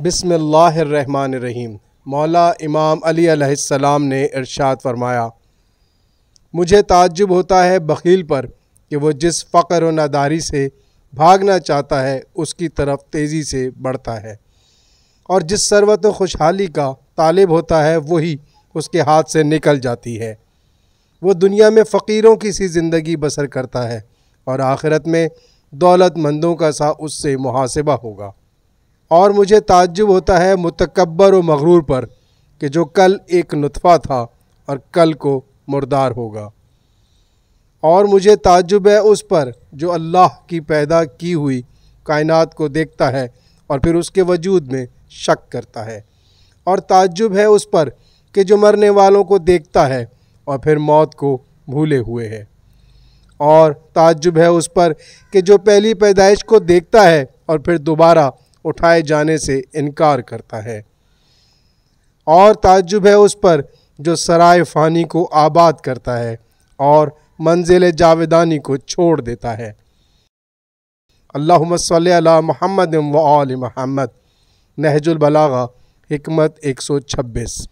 बिसमीम मौला इमाम अली अलैहिस्सलाम ने इरशाद फरमाया मुझे ताज्जुब होता है बकील पर कि वो जिस फ़क्र व से भागना चाहता है उसकी तरफ तेज़ी से बढ़ता है और जिस सरवत खुशहाली का तालिब होता है वही उसके हाथ से निकल जाती है वो दुनिया में फ़कीरों की सी ज़िंदगी बसर करता है और आखिरत में दौलतमंदों का सा उससे मुहासबा होगा और मुझे ताज्जुब होता है मुतकबर व मगरूर पर कि जो कल एक नुतफ़ा था और कल को मुर्दार होगा और मुझे ताज्जुब है उस पर जो अल्लाह की पैदा की हुई कायनात को देखता है और फिर उसके वजूद में शक करता है और ताज्जुब है उस पर कि जो मरने वालों को देखता है और फिर मौत को भूले हुए है और ताज्जुब है उस पर कि जो पहली पैदाइश को देखता है और फिर दोबारा उठाए जाने से इनकार करता है और ताज्जुब है उस पर जो सराय फ़ानी को आबाद करता है और मंजिल जावेदानी को छोड़ देता है अल्लाह महमद व महमद नहजुल बलागा हमत एक सौ छब्बीस